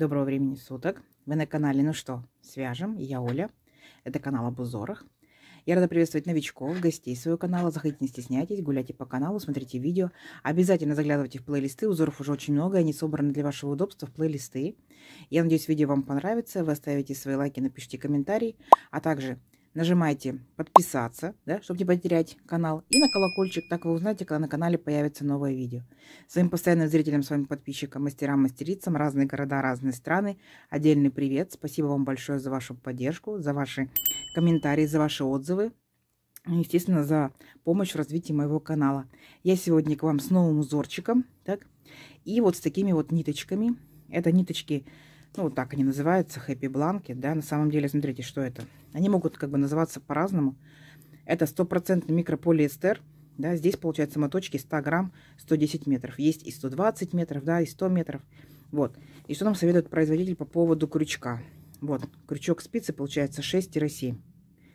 Доброго времени суток! Вы на канале «Ну что, свяжем?» Я Оля, это канал об узорах. Я рада приветствовать новичков, гостей своего канала. Заходите, не стесняйтесь, гуляйте по каналу, смотрите видео. Обязательно заглядывайте в плейлисты, узоров уже очень много, они собраны для вашего удобства в плейлисты. Я надеюсь, видео вам понравится, вы оставите свои лайки, напишите комментарий, а также Нажимайте подписаться, да, чтобы не потерять канал, и на колокольчик, так вы узнаете, когда на канале появится новое видео. Своим постоянным зрителям, вами подписчикам, мастерам, мастерицам, разные города, разные страны, отдельный привет, спасибо вам большое за вашу поддержку, за ваши комментарии, за ваши отзывы, ну, естественно, за помощь в развитии моего канала. Я сегодня к вам с новым узорчиком, так, и вот с такими вот ниточками, это ниточки ну, вот так они называются, хэппи-бланки, да, на самом деле, смотрите, что это. Они могут как бы называться по-разному. Это стопроцентный микрополиэстер, да, здесь, получается, моточки 100 грамм, 110 метров. Есть и 120 метров, да, и 100 метров, вот. И что нам советует производитель по поводу крючка? Вот, крючок спицы получается 6-7.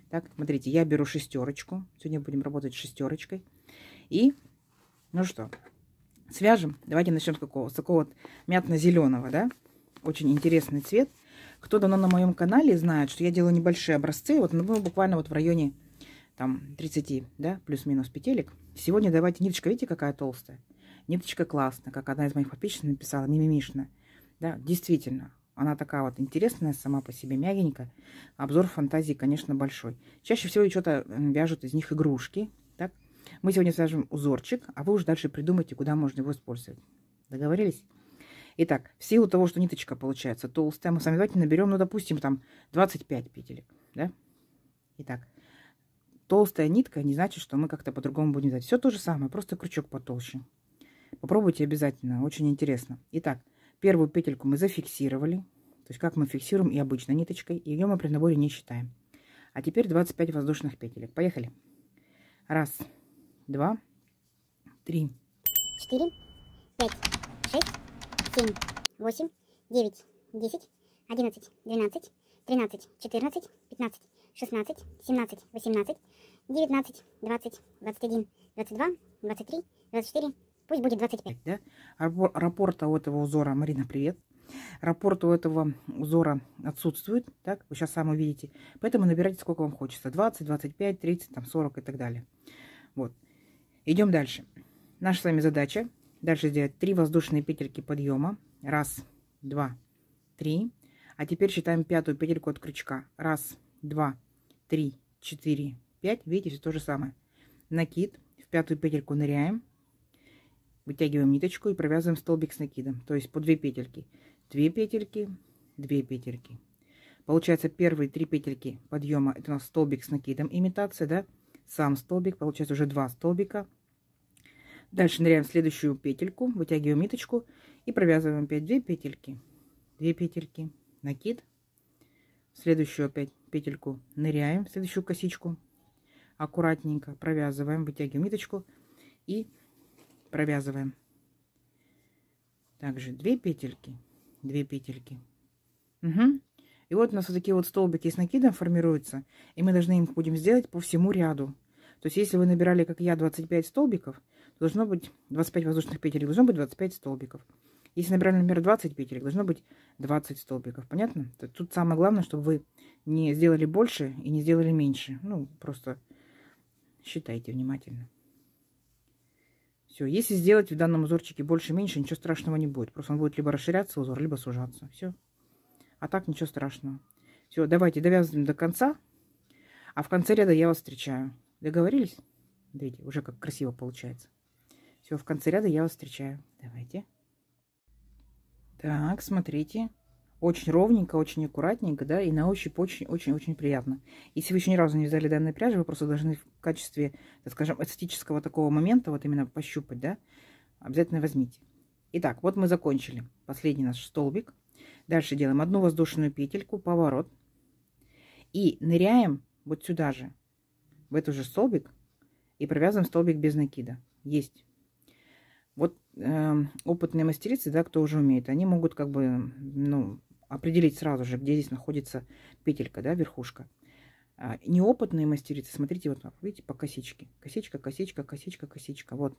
Так, смотрите, я беру шестерочку, сегодня будем работать шестерочкой. И, ну что, свяжем, давайте начнем с какого, с такого вот мятно-зеленого, да, очень интересный цвет. Кто давно на моем канале, знает, что я делаю небольшие образцы, вот ну, ну буквально вот в районе там 30, да, плюс-минус петелек. Сегодня давайте ниточка, видите, какая толстая? Ниточка классная, как одна из моих подписчиков написала, мимимишная. Да, действительно, она такая вот интересная сама по себе, мягенькая. Обзор фантазии, конечно, большой. Чаще всего что-то вяжут из них игрушки. Так? Мы сегодня свяжем узорчик, а вы уже дальше придумайте, куда можно его использовать. Договорились? Итак, в силу того, что ниточка получается толстая, мы с вами давайте наберем, ну, допустим, там 25 петелек, да? Итак, толстая нитка не значит, что мы как-то по-другому будем делать. Все то же самое, просто крючок потолще. Попробуйте обязательно, очень интересно. Итак, первую петельку мы зафиксировали. То есть как мы фиксируем и обычной ниточкой. Ее мы при наборе не считаем. А теперь 25 воздушных петелек. Поехали. Раз, два, три, четыре, пять, шесть, семь восемь девять десять одиннадцать двенадцать тринадцать четырнадцать пятнадцать шестнадцать семнадцать восемнадцать девятнадцать двадцать двадцать один двадцать два двадцать три двадцать четыре пусть будет 25. Да? Раппорт у этого узора, Марина, привет. Раппорт у этого узора отсутствует, так, вы сейчас сами увидите. Поэтому набирайте сколько вам хочется, 20, 25, 30, там 40 и так далее. Вот. Идем дальше. Наша с вами задача Дальше сделать 3 воздушные петельки подъема. Раз, два, три. А теперь считаем пятую петельку от крючка. Раз, два, три, четыре, пять. Видите, все то же самое. Накид. В пятую петельку ныряем. Вытягиваем ниточку и провязываем столбик с накидом. То есть по 2 петельки. 2 петельки, 2 петельки. Получается первые 3 петельки подъема. Это у нас столбик с накидом имитация, да? Сам столбик. Получается уже 2 столбика Дальше ныряем в следующую петельку, вытягиваем ниточку и провязываем опять 2 петельки. 2 петельки, накид, в следующую опять петельку ныряем, в следующую косичку, аккуратненько провязываем, вытягиваем ниточку и провязываем. Также 2 петельки, 2 петельки. Угу. И вот у нас вот такие вот столбики с накидом формируются, и мы должны их будем сделать по всему ряду. То есть, если вы набирали, как я, 25 столбиков, должно быть 25 воздушных петель, должно быть 25 столбиков. Если набрали, номер 20 петель, должно быть 20 столбиков. Понятно? Тут самое главное, чтобы вы не сделали больше и не сделали меньше. Ну, просто считайте внимательно. Все, если сделать в данном узорчике больше-меньше, ничего страшного не будет. Просто он будет либо расширяться узор, либо сужаться. Все. А так ничего страшного. Все, давайте довязываем до конца. А в конце ряда я вас встречаю. Договорились? Видите, уже как красиво получается. Все, в конце ряда я вас встречаю. Давайте. Так, смотрите. Очень ровненько, очень аккуратненько, да, и на ощупь очень-очень-очень приятно. Если вы еще ни разу не взяли данные пряжи, вы просто должны в качестве, так скажем, эстетического такого момента, вот именно пощупать, да, обязательно возьмите. Итак, вот мы закончили последний наш столбик. Дальше делаем одну воздушную петельку, поворот. И ныряем вот сюда же, в эту же столбик, и провязываем столбик без накида. Есть Эм, опытные мастерицы, да, кто уже умеет, они могут как бы, ну, определить сразу же, где здесь находится петелька, да, верхушка. А, неопытные мастерицы, смотрите, вот видите, по косичке. Косичка, косичка, косичка, косичка. Вот.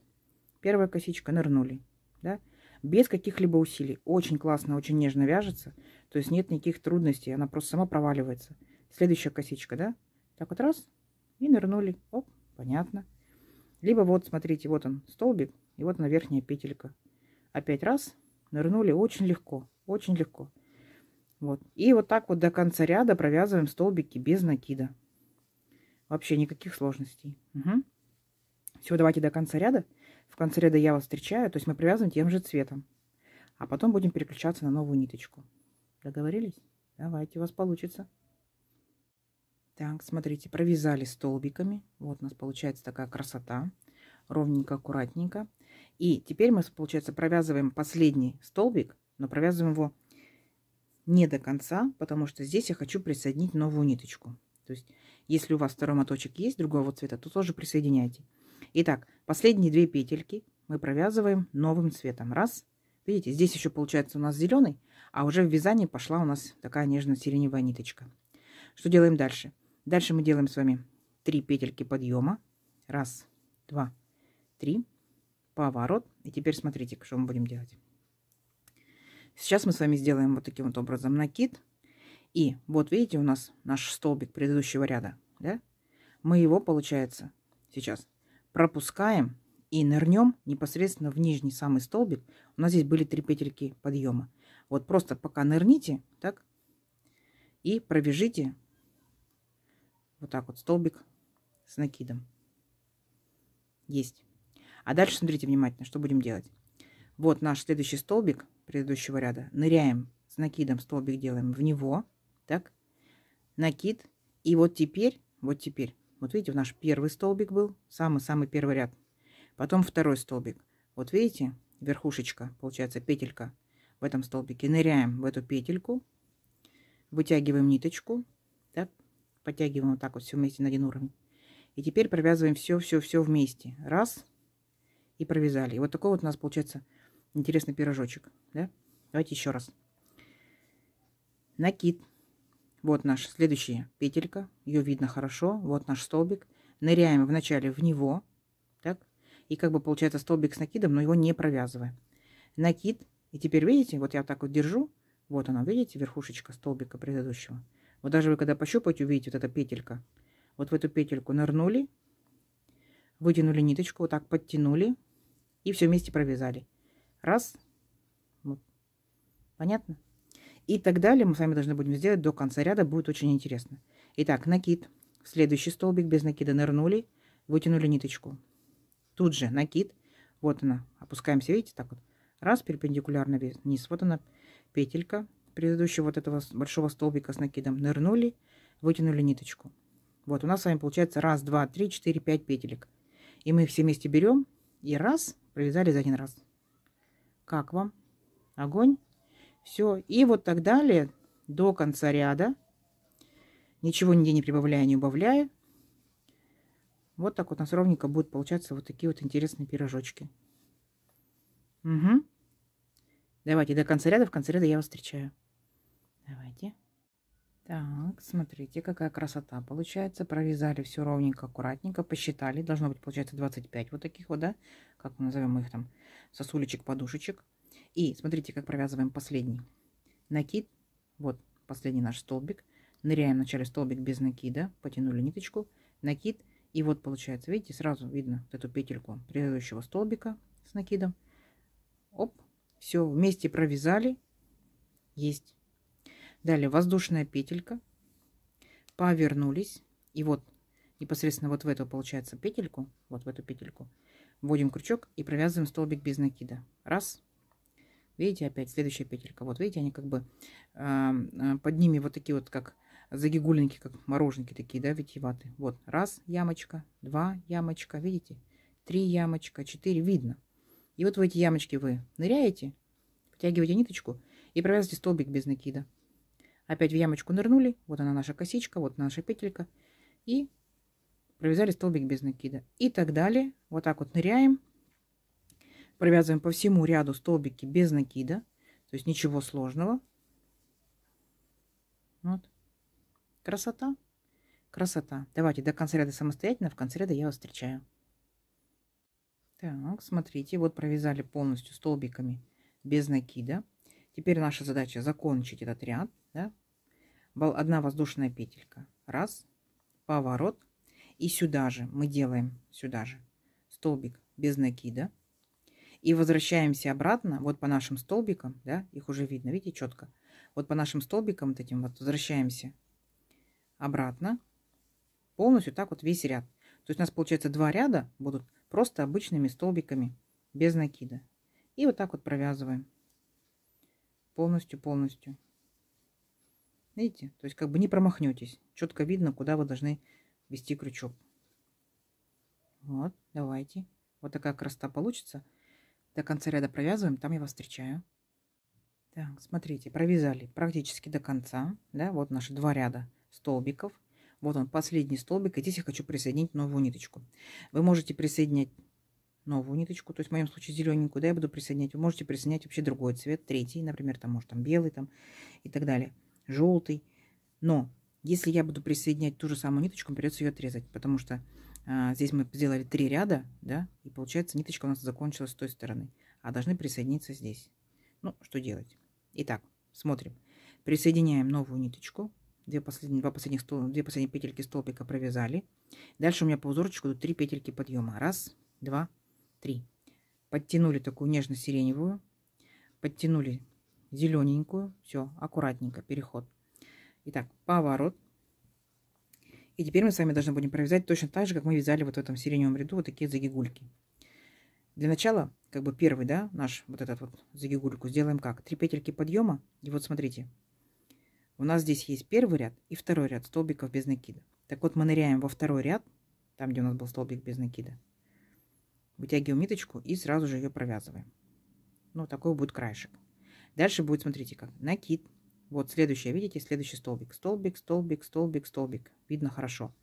Первая косичка, нырнули, да, без каких-либо усилий. Очень классно, очень нежно вяжется, то есть нет никаких трудностей, она просто сама проваливается. Следующая косичка, да, так вот раз, и нырнули, оп, понятно. Либо вот, смотрите, вот он, столбик, и вот на верхняя петелька. Опять раз. Нырнули очень легко. Очень легко. Вот. И вот так вот до конца ряда провязываем столбики без накида. Вообще никаких сложностей. Угу. Все, давайте до конца ряда. В конце ряда я вас встречаю. То есть мы привязываем тем же цветом. А потом будем переключаться на новую ниточку. Договорились? Давайте, у вас получится. Так, смотрите, провязали столбиками. Вот у нас получается такая красота ровненько, аккуратненько. И теперь мы, получается, провязываем последний столбик, но провязываем его не до конца, потому что здесь я хочу присоединить новую ниточку. То есть, если у вас второй моточек есть другого цвета, то тоже присоединяйте. Итак, последние две петельки мы провязываем новым цветом. Раз. Видите, здесь еще получается у нас зеленый, а уже в вязании пошла у нас такая нежно-сиреневая ниточка. Что делаем дальше? Дальше мы делаем с вами три петельки подъема. Раз, два, 3, поворот. И теперь смотрите, что мы будем делать. Сейчас мы с вами сделаем вот таким вот образом накид. И вот видите, у нас наш столбик предыдущего ряда, да? Мы его, получается, сейчас пропускаем и нырнем непосредственно в нижний самый столбик. У нас здесь были три петельки подъема. Вот просто пока нырните, так, и провяжите вот так вот столбик с накидом. Есть. А дальше смотрите внимательно, что будем делать. Вот наш следующий столбик предыдущего ряда. Ныряем с накидом столбик делаем в него. Так, накид. И вот теперь, вот теперь, вот видите, наш первый столбик был, самый-самый первый ряд. Потом второй столбик. Вот видите, верхушечка, получается петелька в этом столбике. Ныряем в эту петельку, вытягиваем ниточку, так, подтягиваем вот так вот все вместе на один уровень. И теперь провязываем все-все-все вместе. Раз, и провязали. И вот такой вот у нас получается интересный пирожочек. Да? Давайте еще раз. Накид. Вот наша следующая петелька. Ее видно хорошо. Вот наш столбик. Ныряем вначале в него. Так? И как бы получается столбик с накидом, но его не провязывая. Накид. И теперь видите, вот я так вот держу. Вот она, видите, верхушечка столбика предыдущего. Вот даже вы когда пощупаете, увидите вот эта петелька. Вот в эту петельку нырнули, вытянули ниточку, вот так подтянули, и все вместе провязали. Раз. Вот. Понятно? И так далее мы с вами должны будем сделать до конца ряда. Будет очень интересно. Итак, накид. следующий столбик без накида нырнули, вытянули ниточку. Тут же накид. Вот она. Опускаемся, видите, так вот. Раз, перпендикулярно вниз. Вот она, петелька предыдущего вот этого большого столбика с накидом. Нырнули, вытянули ниточку. Вот у нас с вами получается раз, два, три, четыре, пять петелек. И мы их все вместе берем и раз, провязали за один раз. Как вам? Огонь. Все. И вот так далее до конца ряда. Ничего нигде не прибавляя, не убавляя. Вот так вот у нас ровненько будут получаться вот такие вот интересные пирожочки. Угу. Давайте до конца ряда. В конце ряда я вас встречаю. Давайте. Так, смотрите, какая красота получается. Провязали все ровненько, аккуратненько, посчитали. Должно быть, получается, 25 вот таких вот, да? Как мы назовем их там? Сосулечек, подушечек. И смотрите, как провязываем последний накид. Вот последний наш столбик. Ныряем вначале столбик без накида, потянули ниточку, накид. И вот получается, видите, сразу видно вот эту петельку предыдущего столбика с накидом. Оп, все вместе провязали. Есть Далее воздушная петелька. Повернулись. И вот непосредственно вот в эту, получается, петельку, вот в эту петельку, вводим крючок и провязываем столбик без накида. Раз. Видите, опять следующая петелька. Вот видите, они как бы э, под ними вот такие вот как загигульники, как мороженки такие, да, витиеваты. Вот, раз ямочка, два ямочка, видите, три ямочка, четыре, видно. И вот в эти ямочки вы ныряете, втягиваете ниточку и провязываете столбик без накида. Опять в ямочку нырнули. Вот она наша косичка, вот наша петелька. И провязали столбик без накида. И так далее. Вот так вот ныряем. Провязываем по всему ряду столбики без накида. То есть ничего сложного. Вот. Красота. Красота. Давайте до конца ряда самостоятельно. В конце ряда я вас встречаю. Так, смотрите. Вот провязали полностью столбиками без накида. Теперь наша задача закончить этот ряд. Да? Одна воздушная петелька. Раз. Поворот. И сюда же мы делаем, сюда же, столбик без накида. И возвращаемся обратно, вот по нашим столбикам, да, их уже видно, видите, четко. Вот по нашим столбикам вот этим вот возвращаемся обратно. Полностью так вот весь ряд. То есть у нас получается два ряда будут просто обычными столбиками без накида. И вот так вот провязываем полностью-полностью. Видите? То есть как бы не промахнетесь. Четко видно, куда вы должны вести крючок. Вот, давайте. Вот такая красота получится. До конца ряда провязываем, там я вас встречаю. Так, смотрите, провязали практически до конца. Да, вот наши два ряда столбиков. Вот он, последний столбик. И здесь я хочу присоединить новую ниточку. Вы можете присоединять новую ниточку, то есть в моем случае зелененькую, да, я буду присоединять. Вы можете присоединять вообще другой цвет, третий, например, там, может, там белый там и так далее, желтый. Но если я буду присоединять ту же самую ниточку, придется ее отрезать, потому что а, здесь мы сделали три ряда, да, и получается ниточка у нас закончилась с той стороны, а должны присоединиться здесь. Ну, что делать? Итак, смотрим. Присоединяем новую ниточку, две последние, два последних стол, две последние петельки столбика провязали. Дальше у меня по узорочку идут три петельки подъема. Раз, два, три. Подтянули такую нежно-сиреневую, подтянули зелененькую. Все, аккуратненько, переход. Итак, поворот. И теперь мы с вами должны будем провязать точно так же, как мы вязали вот в этом сиреневом ряду вот такие загигульки. Для начала, как бы первый, да, наш вот этот вот загигульку сделаем как? Три петельки подъема. И вот смотрите, у нас здесь есть первый ряд и второй ряд столбиков без накида. Так вот мы ныряем во второй ряд, там, где у нас был столбик без накида. Вытягиваем ниточку и сразу же ее провязываем. Ну, такой будет краешек. Дальше будет, смотрите, как накид. Вот следующее, видите, следующий столбик. Столбик, столбик, столбик, столбик. Видно хорошо.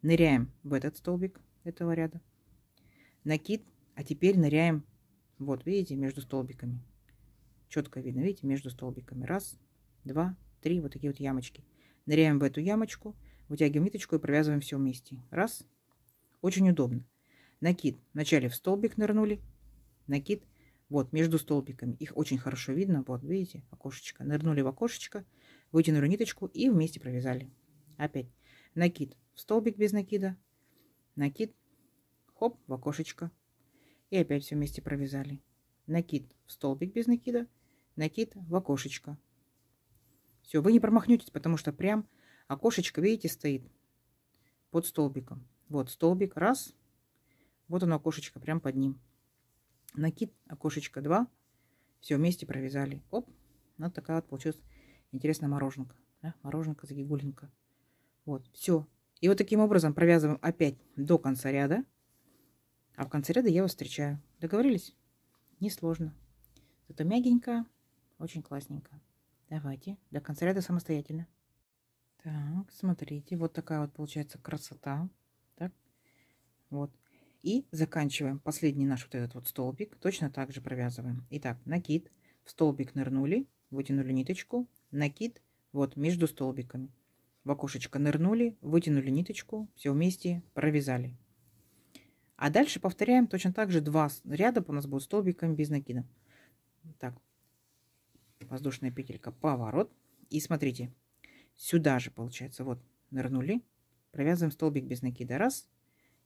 Ныряем в этот столбик этого ряда. Накид. А теперь ныряем, вот, видите, между столбиками. Четко видно, видите, между столбиками. Раз, два, три, вот такие вот ямочки. Ныряем в эту ямочку, вытягиваем ниточку и провязываем все вместе. Раз. Очень удобно. Накид. Вначале в столбик нырнули. Накид. Вот, между столбиками. Их очень хорошо видно. Вот, видите, окошечко. Нырнули в окошечко, вытянули ниточку и вместе провязали. Опять. Накид. В столбик без накида. Накид. Хоп, в окошечко. И опять все вместе провязали. Накид в столбик без накида. Накид в окошечко. Все, вы не промахнетесь, потому что прям окошечко, видите, стоит под столбиком. Вот столбик. Раз. Вот оно окошечко прям под ним. Накид, окошечко 2. Все вместе провязали. Оп, вот такая вот получилась интересная мороженка. Да? Мороженка, загигулинка. Вот, все. И вот таким образом провязываем опять до конца ряда. А в конце ряда я вас встречаю. Договорились? Несложно. Зато мягенько, очень классненько. Давайте до конца ряда самостоятельно. Так, смотрите, вот такая вот получается красота. Так, вот. И заканчиваем последний наш вот этот вот столбик. Точно так же провязываем. Итак, накид, в столбик нырнули, вытянули ниточку, накид, вот между столбиками. В окошечко нырнули, вытянули ниточку, все вместе провязали. А дальше повторяем точно так же два ряда у нас будут столбиками без накида. Так, воздушная петелька, поворот. И смотрите, сюда же получается, вот нырнули, провязываем столбик без накида. Раз,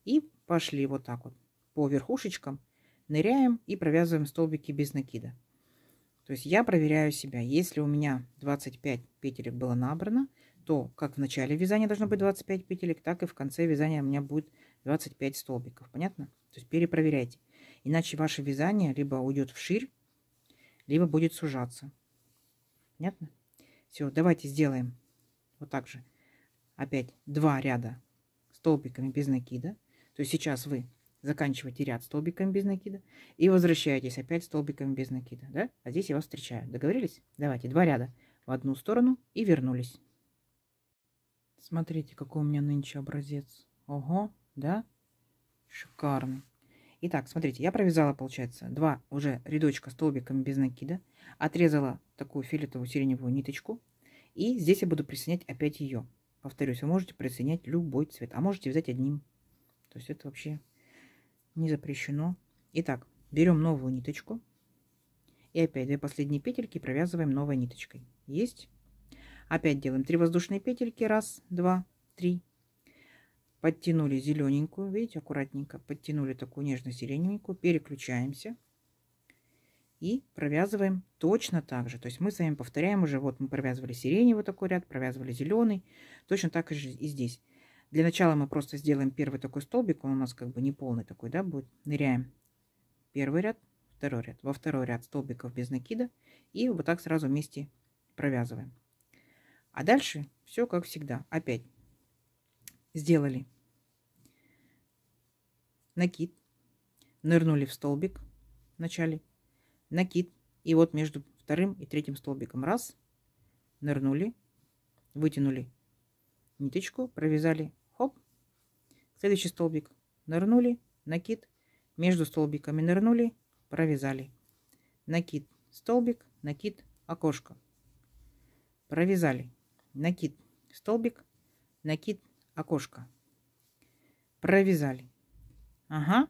и пошли вот так вот по верхушечкам, ныряем и провязываем столбики без накида. То есть я проверяю себя. Если у меня 25 петелек было набрано, то как в начале вязания должно быть 25 петелек, так и в конце вязания у меня будет 25 столбиков. Понятно? То есть перепроверяйте. Иначе ваше вязание либо уйдет вширь, либо будет сужаться. Понятно? Все, давайте сделаем вот так же. Опять два ряда столбиками без накида. То есть сейчас вы заканчиваете ряд столбиком без накида и возвращаетесь опять столбиком без накида, да? А здесь я вас встречаю. Договорились? Давайте два ряда в одну сторону и вернулись. Смотрите, какой у меня нынче образец. Ого, да? Шикарный. Итак, смотрите, я провязала, получается, два уже рядочка столбиками без накида, отрезала такую филетовую сиреневую ниточку, и здесь я буду присоединять опять ее. Повторюсь, вы можете присоединять любой цвет, а можете взять одним то есть это вообще не запрещено. Итак, берем новую ниточку. И опять две последние петельки провязываем новой ниточкой. Есть. Опять делаем 3 воздушные петельки. Раз, два, три. Подтянули зелененькую. Видите, аккуратненько. Подтянули такую нежно-сиреневенькую. Переключаемся. И провязываем точно так же. То есть мы с вами повторяем уже. Вот мы провязывали сиреневый такой ряд, провязывали зеленый. Точно так же и здесь. Для начала мы просто сделаем первый такой столбик, он у нас как бы не полный такой, да, будет. Ныряем первый ряд, второй ряд, во второй ряд столбиков без накида и вот так сразу вместе провязываем. А дальше все как всегда. Опять сделали накид, нырнули в столбик в начале, накид, и вот между вторым и третьим столбиком раз, нырнули, вытянули ниточку, провязали, хоп, следующий столбик, нырнули, накид, между столбиками нырнули, провязали, накид, столбик, накид, окошко, провязали, накид, столбик, накид, окошко, провязали. Ага,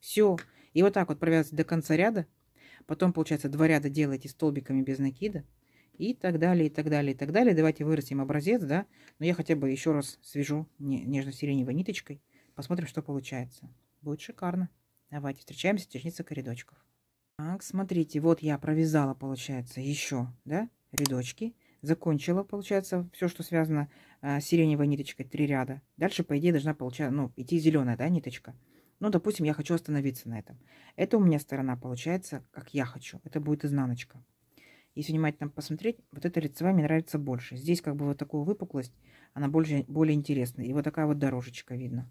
все. И вот так вот провязать до конца ряда. Потом, получается, два ряда делаете столбиками без накида и так далее, и так далее, и так далее. Давайте вырастим образец, да, но я хотя бы еще раз свяжу нежно-сиреневой ниточкой, посмотрим, что получается. Будет шикарно. Давайте встречаемся, течница коридочков. Так, смотрите, вот я провязала, получается, еще, да, рядочки. Закончила, получается, все, что связано а, с сиреневой ниточкой, три ряда. Дальше, по идее, должна получаться, ну, идти зеленая, да, ниточка. Ну, допустим, я хочу остановиться на этом. Это у меня сторона получается, как я хочу. Это будет изнаночка. Если внимательно посмотреть, вот эта лицевая мне нравится больше. Здесь как бы вот такую выпуклость, она больше, более интересная. И вот такая вот дорожечка видно.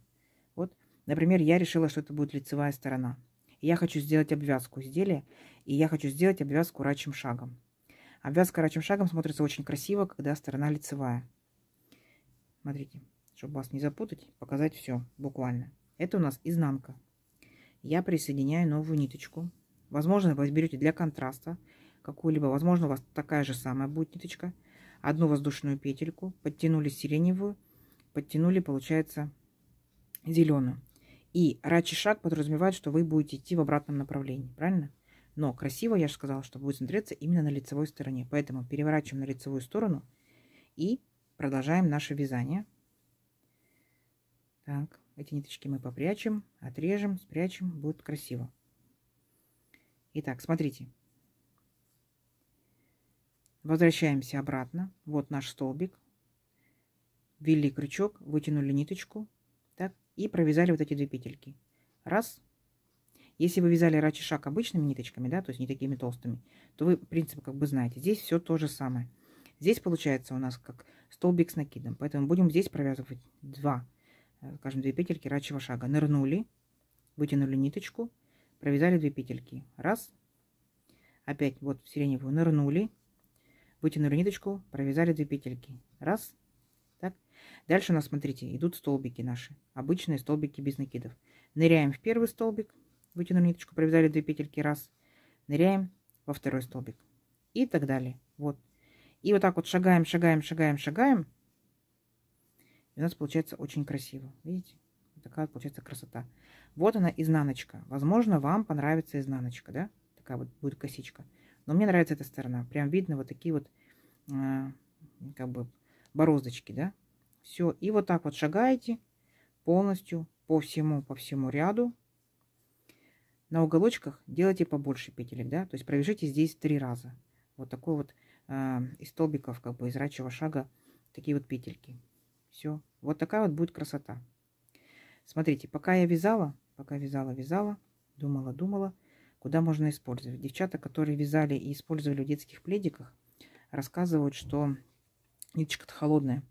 Вот, например, я решила, что это будет лицевая сторона. я хочу сделать обвязку изделия, и я хочу сделать обвязку рачьим шагом. Обвязка рачьим шагом смотрится очень красиво, когда сторона лицевая. Смотрите, чтобы вас не запутать, показать все буквально. Это у нас изнанка. Я присоединяю новую ниточку. Возможно, вы берете для контраста какую-либо, возможно, у вас такая же самая будет ниточка, одну воздушную петельку, подтянули сиреневую, подтянули, получается, зеленую. И рачий шаг подразумевает, что вы будете идти в обратном направлении, правильно? Но красиво, я же сказала, что будет смотреться именно на лицевой стороне. Поэтому переворачиваем на лицевую сторону и продолжаем наше вязание. Так, эти ниточки мы попрячем, отрежем, спрячем, будет красиво. Итак, смотрите, Возвращаемся обратно. Вот наш столбик. Ввели крючок, вытянули ниточку. Так, и провязали вот эти две петельки. Раз. Если вы вязали раньше шаг обычными ниточками, да, то есть не такими толстыми, то вы, в принципе, как бы знаете. Здесь все то же самое. Здесь получается у нас как столбик с накидом. Поэтому будем здесь провязывать два, э, скажем, две петельки рачьего шага. Нырнули, вытянули ниточку, провязали две петельки. Раз. Опять вот в сиреневую нырнули, вытянули ниточку, провязали две петельки. Раз. Так. Дальше у нас, смотрите, идут столбики наши. Обычные столбики без накидов. Ныряем в первый столбик. Вытянули ниточку, провязали две петельки. Раз. Ныряем во второй столбик. И так далее. Вот. И вот так вот шагаем, шагаем, шагаем, шагаем. И у нас получается очень красиво. Видите? Вот такая получается красота. Вот она изнаночка. Возможно, вам понравится изнаночка, да? Такая вот будет косичка. Но мне нравится эта сторона. Прям видно вот такие вот а, как бы бороздочки, да. Все. И вот так вот шагаете полностью по всему, по всему ряду. На уголочках делайте побольше петелек, да. То есть провяжите здесь три раза. Вот такой вот э, из столбиков, как бы из рачьего шага, такие вот петельки. Все. Вот такая вот будет красота. Смотрите, пока я вязала, пока вязала, вязала, думала, думала, куда можно использовать. Девчата, которые вязали и использовали в детских пледиках, рассказывают, что ниточка-то холодная.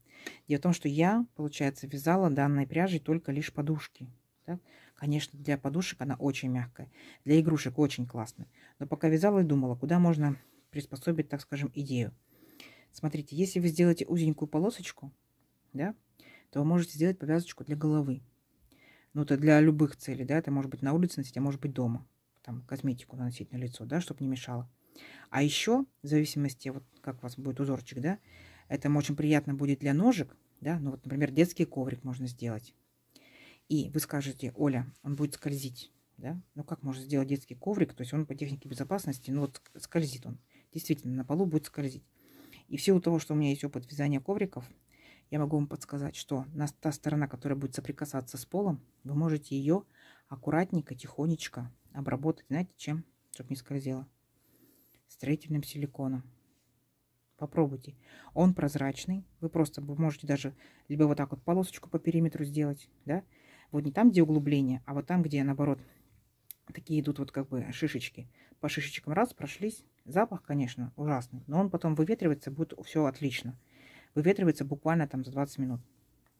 Дело в том, что я, получается, вязала данной пряжей только лишь подушки. Да? Конечно, для подушек она очень мягкая, для игрушек очень классная. Но пока вязала и думала, куда можно приспособить, так скажем, идею. Смотрите, если вы сделаете узенькую полосочку, да, то вы можете сделать повязочку для головы. Ну, это для любых целей, да, это может быть на улице носить, а может быть дома там, косметику наносить на лицо, да, чтобы не мешало. А еще, в зависимости, вот как у вас будет узорчик, да, это очень приятно будет для ножек, да, ну вот, например, детский коврик можно сделать. И вы скажете, Оля, он будет скользить, да, ну как можно сделать детский коврик, то есть он по технике безопасности, ну вот скользит он, действительно, на полу будет скользить. И в силу того, что у меня есть опыт вязания ковриков, я могу вам подсказать, что на та сторона, которая будет соприкасаться с полом, вы можете ее аккуратненько, тихонечко обработать, знаете, чем? Чтобы не скользело. Строительным силиконом. Попробуйте. Он прозрачный. Вы просто можете даже либо вот так вот полосочку по периметру сделать, да? Вот не там, где углубление, а вот там, где, наоборот, такие идут вот как бы шишечки. По шишечкам раз, прошлись. Запах, конечно, ужасный, но он потом выветривается, будет все отлично. Выветривается буквально там за 20 минут.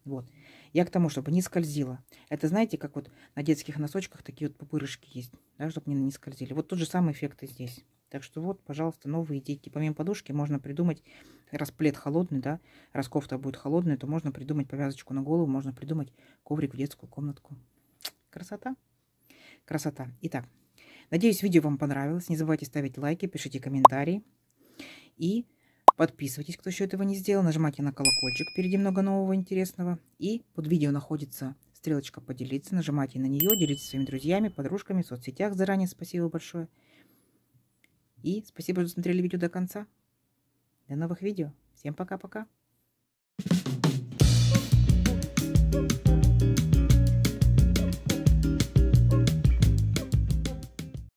Вот. Я к тому, чтобы не скользило. Это знаете, как вот на детских носочках такие вот пупырышки есть, да, чтобы не, не скользили. Вот тот же самый эффект и здесь. Так что вот, пожалуйста, новые идейки. Помимо подушки можно придумать, раз плед холодный, да, раз кофта будет холодная, то можно придумать повязочку на голову, можно придумать коврик в детскую комнатку. Красота? Красота. Итак, надеюсь, видео вам понравилось. Не забывайте ставить лайки, пишите комментарии. И Подписывайтесь, кто еще этого не сделал. Нажимайте на колокольчик. Впереди много нового интересного. И под видео находится стрелочка «Поделиться». Нажимайте на нее, делитесь своими друзьями, подружками в соцсетях. Заранее спасибо большое. И спасибо, что смотрели видео до конца. До новых видео. Всем пока-пока. Thank you.